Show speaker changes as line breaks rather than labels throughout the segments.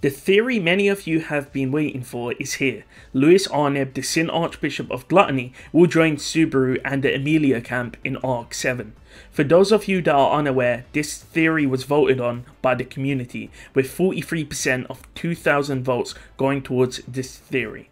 The theory many of you have been waiting for is here. Louis Arneb, the Sin Archbishop of Gluttony, will join Subaru and the Amelia camp in Arc 7. For those of you that are unaware, this theory was voted on by the community, with 43% of 2000 votes going towards this theory.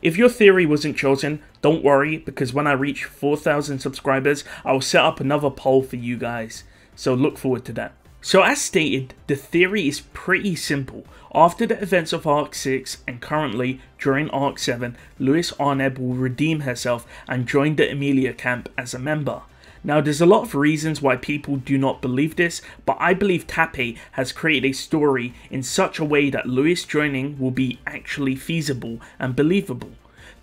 If your theory wasn't chosen, don't worry because when I reach 4000 subscribers, I will set up another poll for you guys. So look forward to that. So as stated, the theory is pretty simple. After the events of Arc 6 and currently during Arc 7, Louis Arneb will redeem herself and join the Amelia camp as a member. Now there's a lot of reasons why people do not believe this, but I believe Tape has created a story in such a way that Louis joining will be actually feasible and believable.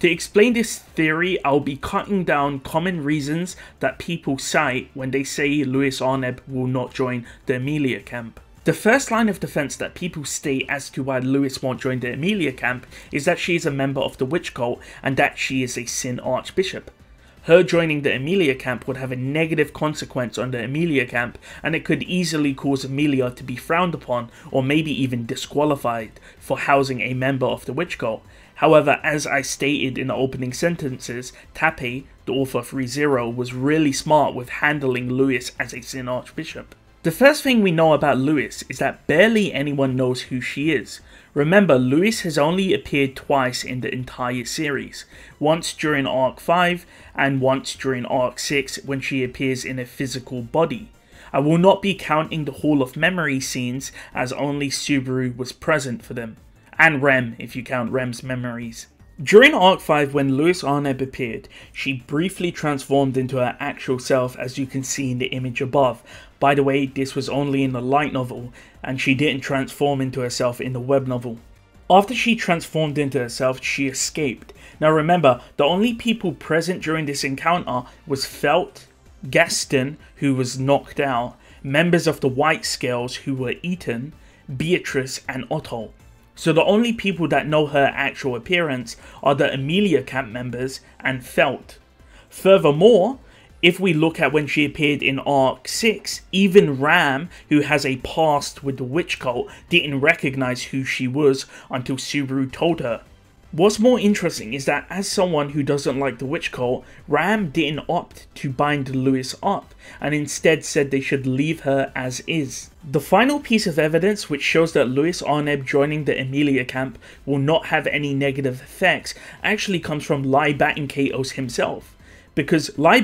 To explain this theory, I'll be cutting down common reasons that people cite when they say Louis Arneb will not join the Amelia camp. The first line of defense that people state as to why Lewis won't join the Amelia camp is that she is a member of the witch cult and that she is a sin archbishop. Her joining the Amelia camp would have a negative consequence on the Amelia camp, and it could easily cause Amelia to be frowned upon or maybe even disqualified for housing a member of the witch cult. However, as I stated in the opening sentences, Tape, the author of ReZero, was really smart with handling Lewis as a Sin Archbishop. The first thing we know about Lewis is that barely anyone knows who she is. Remember, Lewis has only appeared twice in the entire series, once during Arc 5 and once during Arc 6 when she appears in a physical body. I will not be counting the Hall of Memory scenes as only Subaru was present for them and Rem, if you count Rem's memories. During Arc 5, when Louis Arneb appeared, she briefly transformed into her actual self as you can see in the image above. By the way, this was only in the light novel, and she didn't transform into herself in the web novel. After she transformed into herself, she escaped. Now remember, the only people present during this encounter was Felt, Gaston, who was knocked out, members of the White Scales who were eaten, Beatrice and Otto. So the only people that know her actual appearance are the Amelia camp members and Felt. Furthermore, if we look at when she appeared in Arc 6, even Ram, who has a past with the witch cult, didn't recognize who she was until Subaru told her. What's more interesting is that as someone who doesn't like the witch cult, Ram didn't opt to bind Lewis up, and instead said they should leave her as is. The final piece of evidence which shows that Louis Arneb joining the Amelia camp will not have any negative effects actually comes from Lai himself because Lai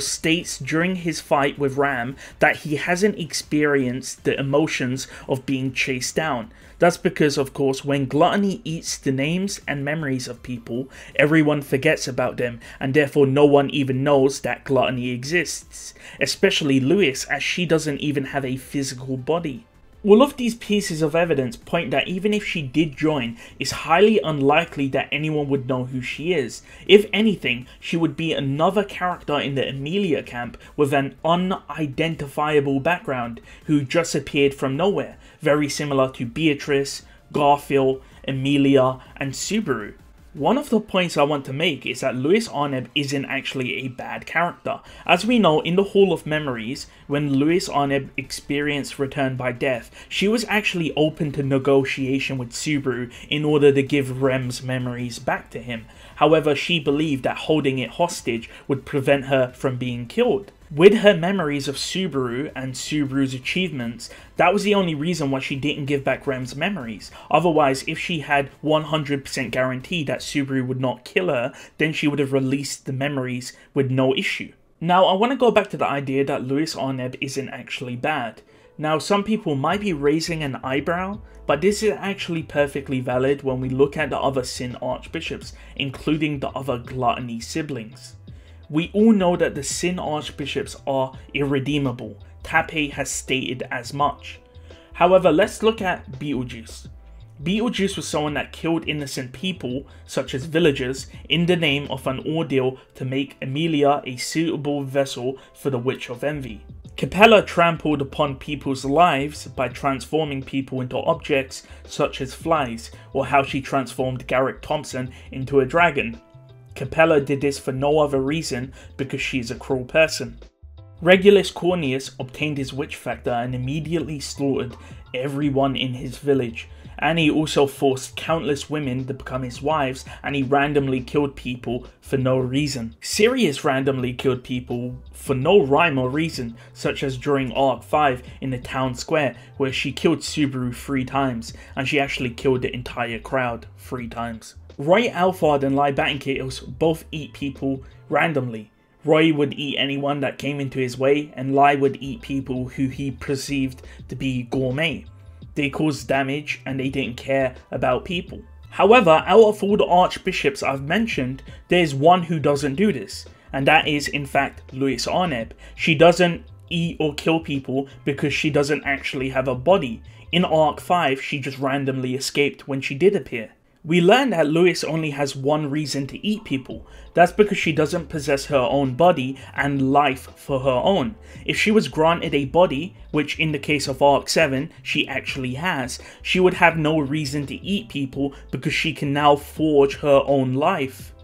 states during his fight with Ram that he hasn't experienced the emotions of being chased down, that's because, of course, when gluttony eats the names and memories of people, everyone forgets about them, and therefore no one even knows that gluttony exists, especially Lewis, as she doesn't even have a physical body. All of these pieces of evidence point that even if she did join, it's highly unlikely that anyone would know who she is. If anything, she would be another character in the Amelia camp with an unidentifiable background who just appeared from nowhere, very similar to Beatrice, Garfield, Amelia, and Subaru. One of the points I want to make is that Louis Arneb isn't actually a bad character. As we know, in the Hall of Memories, when Louis Arneb experienced Return by Death, she was actually open to negotiation with Subaru in order to give Rem's memories back to him. However, she believed that holding it hostage would prevent her from being killed. With her memories of Subaru and Subaru's achievements, that was the only reason why she didn't give back Rem's memories. Otherwise, if she had 100% guarantee that Subaru would not kill her, then she would have released the memories with no issue. Now, I want to go back to the idea that Louis Arneb isn't actually bad. Now, some people might be raising an eyebrow, but this is actually perfectly valid when we look at the other Sin Archbishops, including the other Gluttony siblings. We all know that the Sin Archbishops are irredeemable. Tape has stated as much. However, let's look at Beetlejuice. Beetlejuice was someone that killed innocent people, such as villagers, in the name of an ordeal to make Amelia a suitable vessel for the Witch of Envy. Capella trampled upon people's lives by transforming people into objects such as flies, or how she transformed Garrick Thompson into a dragon. Capella did this for no other reason because she is a cruel person. Regulus Corneus obtained his witch factor and immediately slaughtered everyone in his village, and he also forced countless women to become his wives and he randomly killed people for no reason. Sirius randomly killed people for no rhyme or reason, such as during Arc 5 in the town square where she killed Subaru three times and she actually killed the entire crowd three times. Roy Alford and Liebatten Chaos both eat people randomly. Roy would eat anyone that came into his way, and Lai would eat people who he perceived to be gourmet. They caused damage and they didn't care about people. However, out of all the archbishops I've mentioned, there's one who doesn't do this, and that is in fact Louis Arneb. She doesn't eat or kill people because she doesn't actually have a body. In Arc 5, she just randomly escaped when she did appear. We learn that Lewis only has one reason to eat people. That's because she doesn't possess her own body and life for her own. If she was granted a body, which in the case of Arc 7, she actually has, she would have no reason to eat people because she can now forge her own life.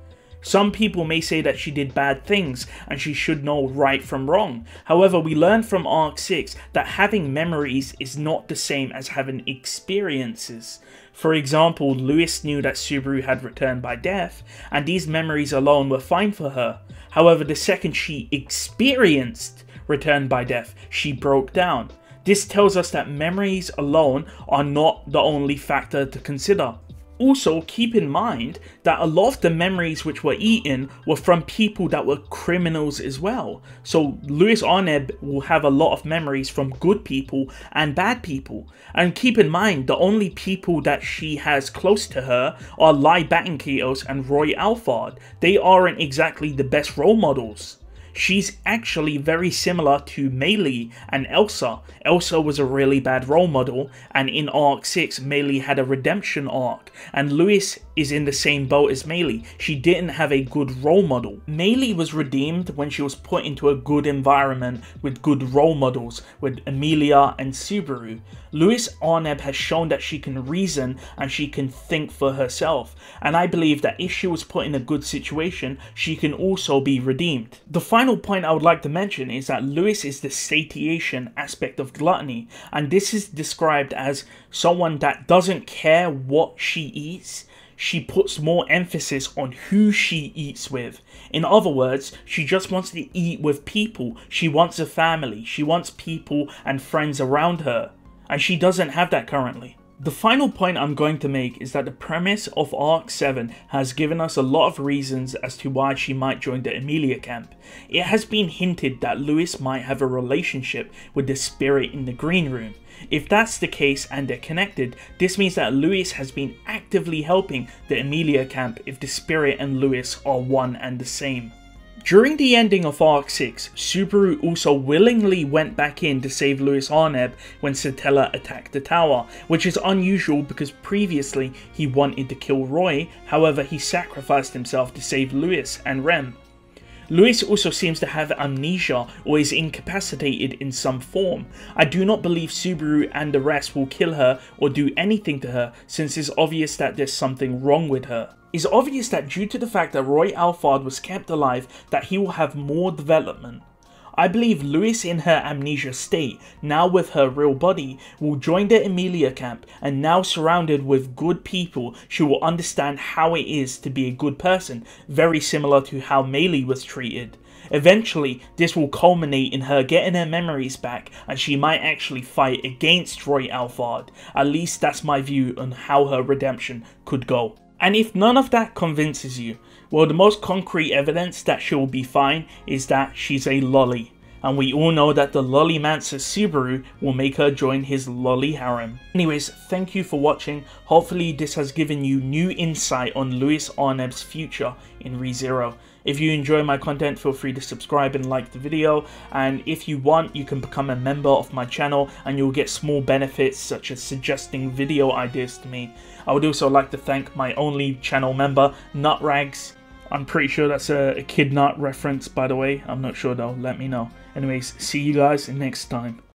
Some people may say that she did bad things and she should know right from wrong. However, we learn from Arc 6 that having memories is not the same as having experiences. For example, Lewis knew that Subaru had returned by death, and these memories alone were fine for her. However, the second she experienced return by death, she broke down. This tells us that memories alone are not the only factor to consider. Also, keep in mind that a lot of the memories which were eaten were from people that were criminals as well. So, Louis Arneb will have a lot of memories from good people and bad people. And keep in mind, the only people that she has close to her are Lai Batenkios and Roy Alfard. They aren't exactly the best role models she's actually very similar to Melee and Elsa. Elsa was a really bad role model, and in Arc 6, Melee had a redemption arc, and Lewis is in the same boat as Meili. She didn't have a good role model. Meili was redeemed when she was put into a good environment with good role models with Amelia and Subaru. Louis Arneb has shown that she can reason and she can think for herself, and I believe that if she was put in a good situation, she can also be redeemed. The final point I would like to mention is that Louis is the satiation aspect of gluttony, and this is described as someone that doesn't care what she eats she puts more emphasis on who she eats with. In other words, she just wants to eat with people. She wants a family. She wants people and friends around her. And she doesn't have that currently. The final point I'm going to make is that the premise of Arc 7 has given us a lot of reasons as to why she might join the Emilia camp. It has been hinted that Lewis might have a relationship with the spirit in the green room. If that's the case and they're connected, this means that Lewis has been actively helping the Emilia camp if the spirit and Lewis are one and the same. During the ending of Arc 6, Subaru also willingly went back in to save Louis Arneb when Satella attacked the tower, which is unusual because previously he wanted to kill Roy, however he sacrificed himself to save Louis and Rem. Louis also seems to have amnesia or is incapacitated in some form. I do not believe Subaru and the rest will kill her or do anything to her since it's obvious that there's something wrong with her. It's obvious that due to the fact that Roy Alfard was kept alive that he will have more development. I believe Lewis in her amnesia state, now with her real body, will join the Emilia camp and now surrounded with good people, she will understand how it is to be a good person, very similar to how Melee was treated. Eventually, this will culminate in her getting her memories back and she might actually fight against Roy Alfard. At least that's my view on how her redemption could go. And if none of that convinces you, well, the most concrete evidence that she will be fine is that she's a lolly. And we all know that the lolly lollymancer Subaru will make her join his lolly harem. Anyways, thank you for watching. Hopefully this has given you new insight on Luis Arneb's future in ReZero. If you enjoy my content, feel free to subscribe and like the video. And if you want, you can become a member of my channel and you'll get small benefits such as suggesting video ideas to me. I would also like to thank my only channel member, Nutrags. I'm pretty sure that's a, Kid Nut reference, by the way. I'm not sure though, let me know. Anyways, see you guys next time.